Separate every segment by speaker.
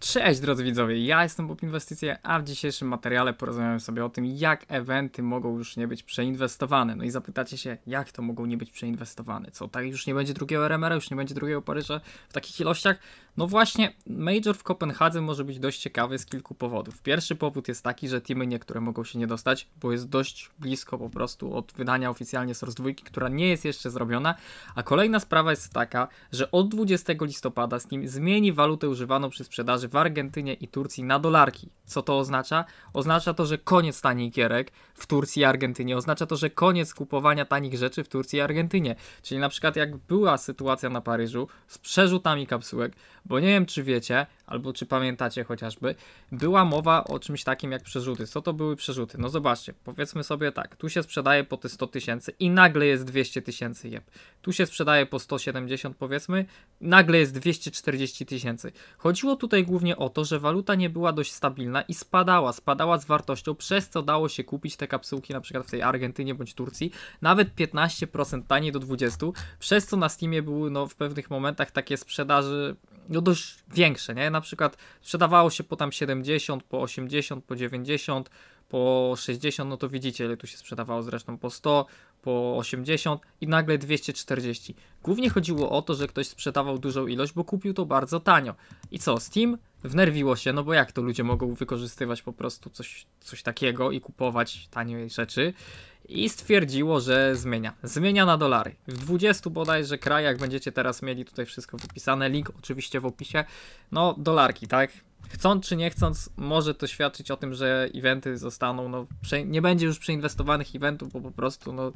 Speaker 1: Cześć drodzy widzowie, ja jestem Bob Inwestycje, a w dzisiejszym materiale porozmawiamy sobie o tym, jak eventy mogą już nie być przeinwestowane. No i zapytacie się, jak to mogą nie być przeinwestowane? Co, tak już nie będzie drugiego RMR, już nie będzie drugiego Paryża w takich ilościach? No właśnie, Major w Kopenhadze może być dość ciekawy z kilku powodów. Pierwszy powód jest taki, że teamy niektóre mogą się nie dostać, bo jest dość blisko po prostu od wydania oficjalnie Source 2, która nie jest jeszcze zrobiona. A kolejna sprawa jest taka, że od 20 listopada z nim zmieni walutę używaną przy sprzedaży w Argentynie i Turcji na dolarki. Co to oznacza? Oznacza to, że koniec tanich gierek w Turcji i Argentynie. Oznacza to, że koniec kupowania tanich rzeczy w Turcji i Argentynie. Czyli na przykład jak była sytuacja na Paryżu z przerzutami kapsułek, bo nie wiem czy wiecie, albo czy pamiętacie chociażby, była mowa o czymś takim jak przerzuty. Co to były przerzuty? No zobaczcie, powiedzmy sobie tak, tu się sprzedaje po te 100 tysięcy i nagle jest 200 tysięcy jeb. Tu się sprzedaje po 170 powiedzmy, nagle jest 240 tysięcy. Chodziło tutaj głównie o to, że waluta nie była dość stabilna i spadała, spadała z wartością, przez co dało się kupić te kapsułki na przykład w tej Argentynie bądź Turcji, nawet 15% taniej do 20%, przez co na Steamie były no, w pewnych momentach takie sprzedaży no dość większe, nie? Na przykład sprzedawało się po tam 70, po 80, po 90, po 60, no to widzicie, ile tu się sprzedawało zresztą po 100, po 80 i nagle 240. Głównie chodziło o to, że ktoś sprzedawał dużą ilość, bo kupił to bardzo tanio. I co, Steam wnerwiło się, no bo jak to ludzie mogą wykorzystywać po prostu coś, coś takiego i kupować tanie rzeczy i stwierdziło, że zmienia. Zmienia na dolary. W 20 bodajże krajach będziecie teraz mieli tutaj wszystko wypisane, link oczywiście w opisie. No, dolarki, tak? Chcąc czy nie chcąc, może to świadczyć o tym, że eventy zostaną, no, nie będzie już przeinwestowanych eventów, bo po prostu, no,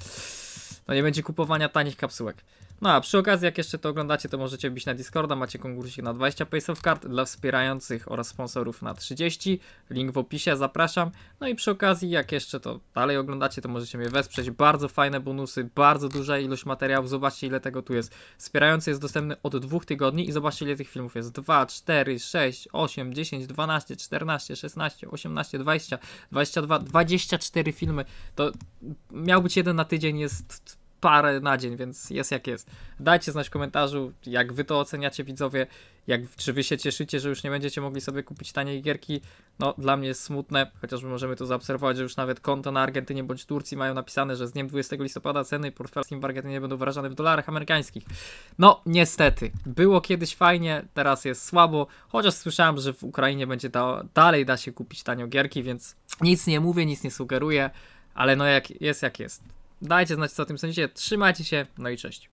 Speaker 1: no nie będzie kupowania tanich kapsułek. No a przy okazji, jak jeszcze to oglądacie, to możecie być na Discorda, macie konkursik na 20 Pace of Card dla wspierających oraz sponsorów na 30, link w opisie, zapraszam. No i przy okazji, jak jeszcze to dalej oglądacie, to możecie mnie wesprzeć, bardzo fajne bonusy, bardzo duża ilość materiałów, zobaczcie ile tego tu jest. Wspierający jest dostępny od dwóch tygodni i zobaczcie ile tych filmów jest, 2, 4, 6, 8, 10, 12, 14, 16, 18, 20, 22, 24 filmy, to miał być jeden na tydzień, jest parę na dzień, więc jest jak jest. Dajcie znać w komentarzu, jak wy to oceniacie widzowie, jak, czy wy się cieszycie, że już nie będziecie mogli sobie kupić taniej gierki. No, dla mnie jest smutne, chociaż możemy to zaobserwować, że już nawet konto na Argentynie bądź Turcji mają napisane, że z dniem 20 listopada ceny portfelskim w Argentynie będą wyrażane w dolarach amerykańskich. No, niestety. Było kiedyś fajnie, teraz jest słabo, chociaż słyszałem, że w Ukrainie będzie da dalej da się kupić tanio gierki, więc nic nie mówię, nic nie sugeruję, ale no jak jest jak jest. Dajcie znać, co o tym sądzicie. Trzymajcie się, no i cześć.